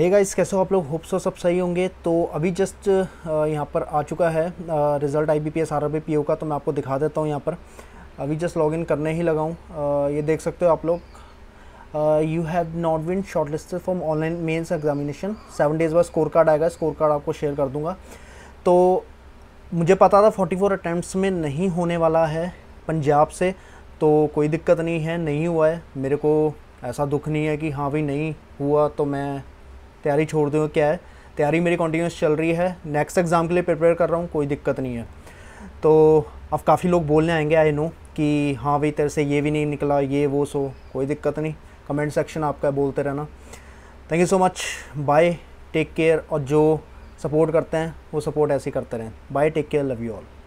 रहेगा इस कैसे हो आप लोग होप सो तो सब सही होंगे तो अभी जस्ट यहाँ पर आ चुका है result I B P S R B P O का तो मैं आपको दिखा देता हूँ यहाँ पर अभी जस्ट लॉगिन करने ही लगाऊँ ये देख सकते हो आप लोग you have not been shortlist from online mains examination seven days बाद स्कोर कार्ड आएगा स्कोर कार्ड आपको शेयर कर दूँगा तो मुझे पता था फोर्टी फोर अटैम्प्ट में नहीं होने वाला है पंजाब से तो कोई दिक्कत नहीं है नहीं हुआ है मेरे को ऐसा दुख नहीं है कि हाँ भाई नहीं हुआ तो मैं तैयारी छोड़ दूँ क्या है तैयारी मेरी कंटिन्यूस चल रही है नेक्स्ट एग्ज़ाम के लिए प्रिपेयर कर रहा हूँ कोई दिक्कत नहीं है तो अब काफ़ी लोग बोलने आएंगे आई नो कि हाँ भाई तेरे से ये भी नहीं निकला ये वो सो कोई दिक्कत नहीं कमेंट सेक्शन आपका बोलते रहना thank you so much bye take care और जो सपोर्ट करते हैं वो सपोर्ट ऐसे ही करते रहें bye take care love you all